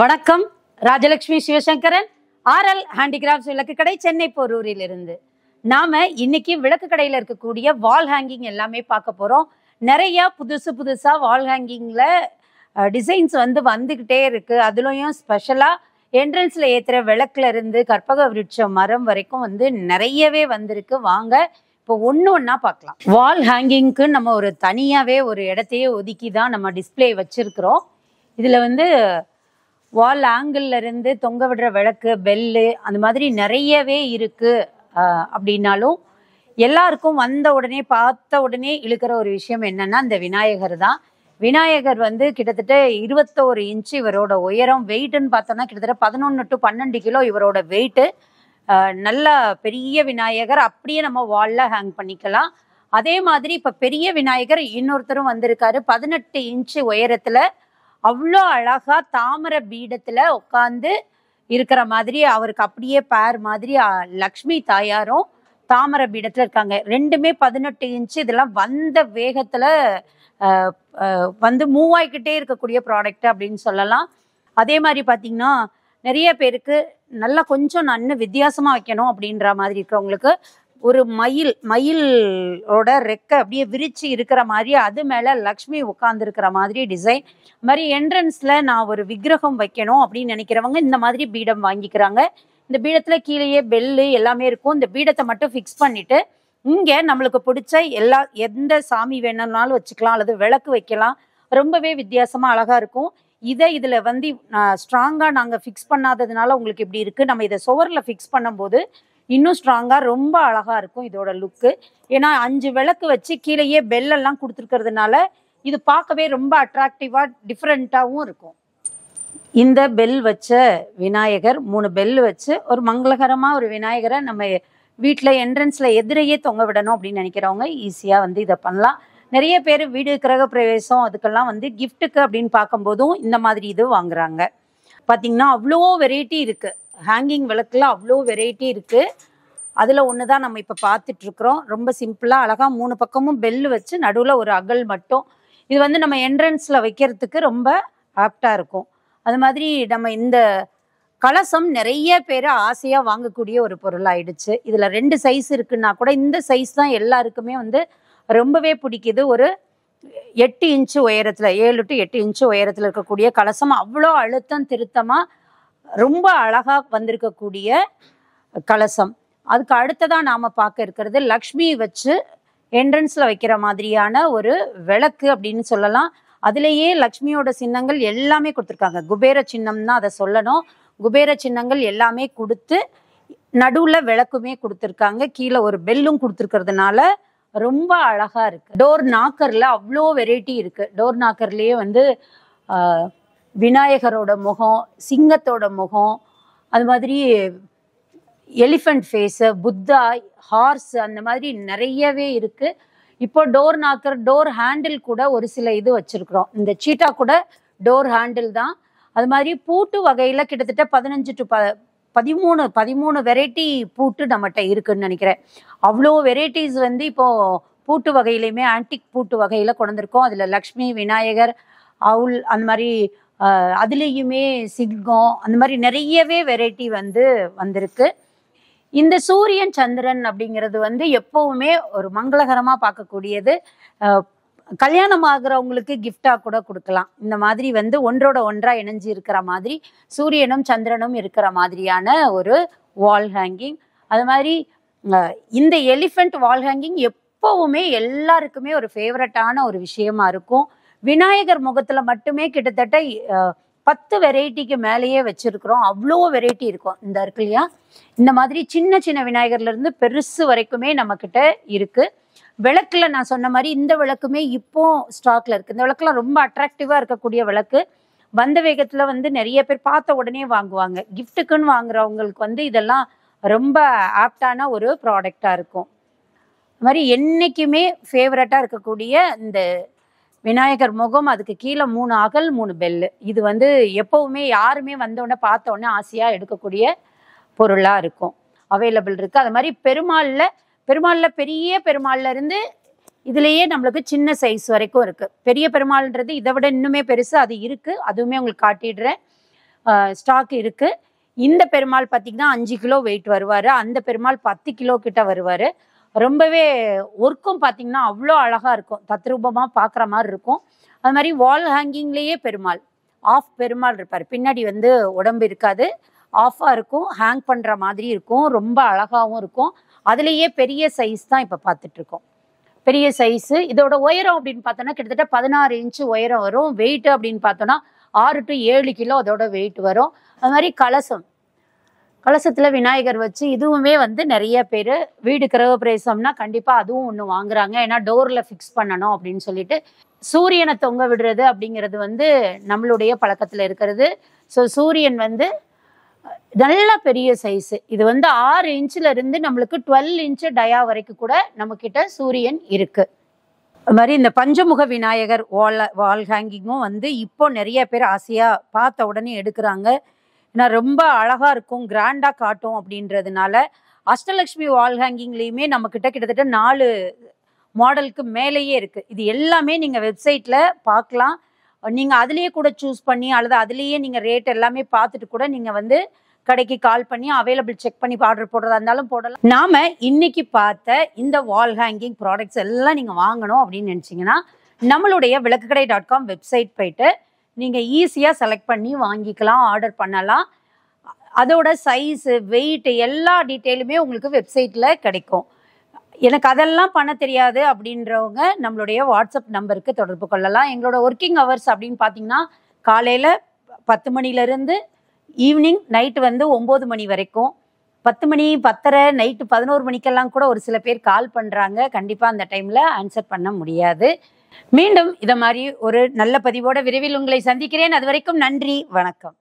வணக்கம் Rajalakshmi Sivasankaran RL handicrafts விளக்கு கடை சென்னை போரூரில் இருந்து நாம இன்னைக்கு விளக்கு கடையில் இருக்கக்கூடிய வால் ஹேங்கிங் எல்லாமே பார்க்க போகிறோம் நிறைய புதுசு புதுசாக வால் ஹேங்கிங்கில் டிசைன்ஸ் வந்து வந்துக்கிட்டே இருக்குது அதுலேயும் ஸ்பெஷலாக என்ட்ரன்ஸில் ஏற்றுற விளக்குல இருந்து கற்பக விருட்ச மரம் வரைக்கும் வந்து நிறையவே வந்திருக்கு வாங்க இப்போ ஒன்று ஒன்றா பார்க்கலாம் வால் ஹேங்கிங்க்கு நம்ம ஒரு தனியாகவே ஒரு இடத்தையே ஒதுக்கி தான் நம்ம டிஸ்பிளே வச்சிருக்கிறோம் இதில் வந்து வால் ஆங்கிள்லேருந்து தொங்க விடுற விளக்கு பெல்லு அந்த மாதிரி நிறையவே இருக்குது அப்படின்னாலும் எல்லாருக்கும் வந்த உடனே பார்த்த உடனே இழுக்கிற ஒரு விஷயம் என்னன்னா அந்த விநாயகர் தான் விநாயகர் வந்து கிட்டத்தட்ட இருபத்தோரு இன்ச்சு இவரோட உயரம் வெயிட்டுன்னு பார்த்தோம்னா கிட்டத்தட்ட பதினொன்று டு பன்னெண்டு கிலோ இவரோட வெயிட்டு நல்ல பெரிய விநாயகர் அப்படியே நம்ம வாலில் ஹேங் பண்ணிக்கலாம் அதே மாதிரி இப்போ பெரிய விநாயகர் இன்னொருத்தரும் வந்திருக்காரு பதினெட்டு இன்ச்சு உயரத்தில் அவ்வளோ அழகா தாமரை பீடத்துல உட்காந்து இருக்கிற மாதிரி அவருக்கு அப்படியே பேர் மாதிரி லக்ஷ்மி தாயாரும் தாமரை பீடத்துல இருக்காங்க ரெண்டுமே பதினெட்டு இன்ச்சு இதெல்லாம் வந்த வேகத்துல வந்து மூவ் ஆகிக்கிட்டே இருக்கக்கூடிய ப்ராடக்ட் அப்படின்னு சொல்லலாம் அதே மாதிரி பார்த்தீங்கன்னா நிறைய பேருக்கு நல்லா கொஞ்சம் இன்னும் வித்தியாசமாக வைக்கணும் அப்படின்ற மாதிரி இருக்கிறவங்களுக்கு ஒரு மயில் மயிலோட ரெக்கை அப்படியே விரிச்சு இருக்கிற மாதிரி அது மேலே லக்ஷ்மி உட்காந்துருக்கிற மாதிரி டிசைன் மாதிரி என்ட்ரன்ஸில் நான் ஒரு விக்கிரகம் வைக்கணும் அப்படின்னு நினைக்கிறவங்க இந்த மாதிரி பீடம் வாங்கிக்கிறாங்க இந்த பீடத்தில் கீழேயே பெல்லு எல்லாமே இருக்கும் இந்த பீடத்தை மட்டும் ஃபிக்ஸ் பண்ணிவிட்டு இங்கே நம்மளுக்கு பிடிச்ச எல்லா எந்த சாமி வேணும்னாலும் வச்சுக்கலாம் அல்லது விளக்கு வைக்கலாம் ரொம்பவே வித்தியாசமாக அழகாக இருக்கும் இதை இதில் வந்து ஸ்ட்ராங்காக நாங்கள் ஃபிக்ஸ் பண்ணாததுனால உங்களுக்கு இப்படி இருக்குது நம்ம இதை சுவரில் ஃபிக்ஸ் பண்ணும்போது இன்னும் ஸ்ட்ராங்காக ரொம்ப அழகாக இருக்கும் இதோட லுக்கு ஏன்னா அஞ்சு விளக்கு வச்சு கீழேயே பெல்லெல்லாம் கொடுத்துருக்கிறதுனால இது பார்க்கவே ரொம்ப அட்ராக்டிவாக டிஃப்ரெண்ட்டாகவும் இருக்கும் இந்த பெல் வச்ச விநாயகர் மூணு பெல் வச்சு ஒரு மங்களகரமாக ஒரு விநாயகரை நம்ம வீட்டில் என்ட்ரன்ஸில் எதிரையே தொங்க விடணும் அப்படின்னு நினைக்கிறவங்க ஈஸியாக வந்து இதை பண்ணலாம் நிறைய பேர் வீடு கிரக பிரவேசம் அதுக்கெல்லாம் வந்து கிஃப்ட்டுக்கு அப்படின்னு பார்க்கும்போதும் இந்த மாதிரி இது வாங்குறாங்க பார்த்தீங்கன்னா அவ்வளோ வெரைட்டி இருக்குது ஹேங்கிங் விளக்குல அவ்வளோ வெரைட்டி இருக்குது அதில் ஒன்று தான் நம்ம இப்போ பார்த்துட்ருக்குறோம் ரொம்ப சிம்பிளாக அழகாக மூணு பக்கமும் பெல்லு வச்சு நடுவில் ஒரு அகல் மட்டும் இது வந்து நம்ம என்ட்ரன்ஸில் வைக்கிறதுக்கு ரொம்ப ஆப்டாக இருக்கும் அது மாதிரி நம்ம இந்த கலசம் நிறைய பேர் ஆசையாக வாங்கக்கூடிய ஒரு ஆயிடுச்சு இதில் ரெண்டு சைஸ் இருக்குன்னா கூட இந்த சைஸ் தான் எல்லாருக்குமே வந்து ரொம்பவே பிடிக்குது ஒரு எட்டு இன்ச்சு உயரத்தில் ஏழு டு எட்டு இன்ச்சு உயரத்தில் இருக்கக்கூடிய கலசம் அவ்வளோ அழுத்தம் திருத்தமாக ரொம்ப அழகாக வந்திருக்கக்கூடிய கலசம் அதுக்கு அடுத்ததாக நாம் பார்க்க இருக்கிறது லக்ஷ்மி வச்சு என்ட்ரன்ஸில் வைக்கிற மாதிரியான ஒரு விளக்கு அப்படின்னு சொல்லலாம் அதுலேயே லக்ஷ்மியோட சின்னங்கள் எல்லாமே கொடுத்துருக்காங்க குபேர சின்னம்னா அதை சொல்லணும் குபேர சின்னங்கள் எல்லாமே கொடுத்து நடுவில் விளக்குமே கொடுத்துருக்காங்க கீழே ஒரு பெல்லும் கொடுத்துருக்கிறதுனால ரொம்ப அழகாக இருக்குது டோர் நாக்கரில் அவ்வளோ வெரைட்டி இருக்குது டோர் நாக்கர்லேயே வந்து விநாயகரோட முகம் சிங்கத்தோட முகம் அது மாதிரி எலிஃபண்ட் ஃபேஸு புத்தா ஹார்ஸ் அந்த மாதிரி நிறையவே இருக்குது இப்போ டோர் நாக்கர் டோர் ஹேண்டில் கூட ஒரு சில இது வச்சுருக்குறோம் இந்த சீட்டா கூட டோர் ஹேண்டில் தான் அது மாதிரி பூட்டு வகையில் கிட்டத்தட்ட பதினஞ்சு டு ப பதிமூணு பதிமூணு வெரைட்டி பூட்டு நம்மகிட்ட இருக்குன்னு நினைக்கிறேன் அவ்வளோ வெரைட்டிஸ் வந்து இப்போது பூட்டு வகையிலையுமே ஆன்டிக் பூட்டு வகையில் கொண்டிருக்கோம் அதில் லக்ஷ்மி விநாயகர் அவுல் அந்த மாதிரி அதுலேயுமே சிங்கம் அந்த மாதிரி நிறையவே வெரைட்டி வந்து வந்திருக்கு இந்த சூரியன் சந்திரன் அப்படிங்கிறது வந்து எப்பவுமே ஒரு மங்களகரமாக பார்க்கக்கூடியது கல்யாணம் ஆகிறவங்களுக்கு கிஃப்டாக கூட கொடுக்கலாம் இந்த மாதிரி வந்து ஒன்றோட ஒன்றாக இணைஞ்சு இருக்கிற மாதிரி சூரியனும் சந்திரனும் இருக்கிற மாதிரியான ஒரு வால் ஹேங்கிங் அது மாதிரி இந்த எலிஃபெண்ட் வால் ஹேங்கிங் எப்போவுமே எல்லாருக்குமே ஒரு ஃபேவரட்டான ஒரு விஷயமா இருக்கும் விநாயகர் முகத்தில் மட்டுமே கிட்டத்தட்ட பத்து வெரைட்டிக்கு மேலேயே வச்சிருக்கிறோம் அவ்வளோ வெரைட்டி இருக்கும் இந்த இருக்கு இல்லையா இந்த மாதிரி சின்ன சின்ன விநாயகர்லேருந்து பெருசு வரைக்குமே நம்மக்கிட்ட இருக்குது விளக்கில் நான் சொன்ன மாதிரி இந்த விளக்குமே இப்போ ஸ்டாக்ல இருக்குது இந்த விளக்குலாம் ரொம்ப அட்ராக்டிவா இருக்கக்கூடிய விளக்கு வந்த வேகத்தில் வந்து நிறைய பேர் பார்த்த உடனே வாங்குவாங்க கிஃப்ட்டுக்குன்னு வாங்குறவங்களுக்கு வந்து இதெல்லாம் ரொம்ப ஆப்டான ஒரு ப்ராடக்டா இருக்கும் அது மாதிரி என்றைக்குமே ஃபேவரட்டாக இருக்கக்கூடிய இந்த விநாயகர் முகம் அதுக்கு கீழே மூணு அகல் மூணு பெல்லு இது வந்து எப்போவுமே யாருமே வந்தோடனே பார்த்தோன்னே ஆசையாக எடுக்கக்கூடிய பொருளாக இருக்கும் அவைலபிள் இருக்குது அது மாதிரி பெருமாளில் பெருமாளில் பெரிய பெருமாள்லேருந்து இருந்து இதுலேயே நம்மளுக்கு சின்ன சைஸ் வரைக்கும் இருக்குது பெரிய பெருமாள்ன்றது இதை விட இன்னுமே பெருசு அது இருக்குது அதுவுமே உங்களுக்கு காட்டிடுறேன் ஸ்டாக் இருக்குது இந்த பெருமாள் பார்த்திங்கன்னா அஞ்சு கிலோ வெயிட் வருவார் அந்த பெருமாள் பத்து கிலோ கிட்ட வருவார் ரொம்பவே ஒர்க்கும் பார்த்தீங்கன்னா அவ்வளோ அழகாக இருக்கும் தத்ரூபமாக பார்க்குற மாதிரி இருக்கும் அது மாதிரி வால் ஹேங்கிங்லேயே பெருமாள் ஆஃப் பெருமாள் இருப்பார் பின்னாடி வந்து உடம்பு இருக்காது ஆஃபாக இருக்கும் ஹேங் பண்ணுற மாதிரி இருக்கும் ரொம்ப அழகாகவும் இருக்கும் அதுலேயே பெரிய சைஸ் தான் இப்போ பார்த்துட்ருக்கோம் பெரிய சைஸு இதோட உயரம் அப்படின்னு பார்த்தோன்னா கிட்டத்தட்ட பதினாறு இன்ச்சு உயரம் வரும் வெயிட்டு அப்படின்னு பார்த்தோன்னா ஆறு டு ஏழு கிலோ அதோட வெயிட் வரும் அது மாதிரி கலசம் கலசத்தில் விநாயகர் வச்சு இதுவுமே வந்து நிறைய பேர் வீடு கிரக பிரவேசம்னா கண்டிப்பாக அதுவும் ஒன்று வாங்குறாங்க ஏன்னா டோரில் ஃபிக்ஸ் பண்ணணும் அப்படின்னு சொல்லிட்டு சூரியனை தொங்க விடுறது அப்படிங்கிறது வந்து நம்மளுடைய பழக்கத்தில் இருக்கிறது ஸோ சூரியன் வந்து நல்ல பெரிய சைஸு இது வந்து ஆறு இன்ச்சில் இருந்து நம்மளுக்கு டுவெல் இன்ச்சு டயா வரைக்கும் கூட நம்மக்கிட்ட சூரியன் இருக்குது அது மாதிரி இந்த பஞ்சமுக விநாயகர் வால் வால் ஹேங்கிங்கும் வந்து இப்போ நிறைய பேர் ஆசையாக பார்த்த உடனே எடுக்கிறாங்க ஏன்னா ரொம்ப அழகாக இருக்கும் கிராண்டா காட்டும் அப்படின்றதுனால அஷ்டலக்ஷ்மி வால் ஹேங்கிங்லேயுமே கிட்ட கிட்டத்தட்ட நாலு மாடலுக்கு மேலேயே இருக்குது இது எல்லாமே நீங்கள் வெப்சைட்டில் பார்க்கலாம் நீங்கள் அதுலேயே கூட சூஸ் பண்ணி அல்லது அதுலேயே நீங்கள் ரேட் எல்லாமே பார்த்துட்டு கூட நீங்கள் வந்து கடைக்கு கால் பண்ணி அவைலபிள் செக் பண்ணி ஆர்டர் போடுறதா இருந்தாலும் போடலாம் நாம் இன்னைக்கு பார்த்த இந்த வால் ஹேங்கிங் ப்ராடக்ட்ஸ் எல்லாம் நீங்கள் வாங்கணும் அப்படின்னு நினச்சிங்கன்னா நம்மளுடைய விளக்கு கடை டாட் காம் வெப்சைட் போயிட்டு நீங்கள் ஈஸியாக செலக்ட் பண்ணி வாங்கிக்கலாம் ஆர்டர் பண்ணலாம் அதோட சைஸு வெயிட் எல்லா டீட்டெயிலுமே உங்களுக்கு வெப்சைட்டில் கிடைக்கும் எனக்கு அதெல்லாம் பண்ண தெரியாது அப்படின்றவங்க நம்மளுடைய வாட்ஸ்அப் நம்பருக்கு தொடர்பு கொள்ளலாம் எங்களோட ஒர்க்கிங் ஹவர்ஸ் அப்படின்னு பார்த்தீங்கன்னா காலையில் பத்து மணிலேருந்து ஈவினிங் நைட்டு வந்து ஒம்பது மணி வரைக்கும் பத்து மணி பத்தரை நைட்டு பதினோரு மணிக்கெல்லாம் கூட ஒரு சில பேர் கால் பண்ணுறாங்க கண்டிப்பாக அந்த டைமில் ஆன்சர் பண்ண முடியாது மீண்டும் இதை மாதிரி ஒரு நல்ல பதிவோட விரைவில் உங்களை சந்திக்கிறேன் அது வரைக்கும் நன்றி வணக்கம்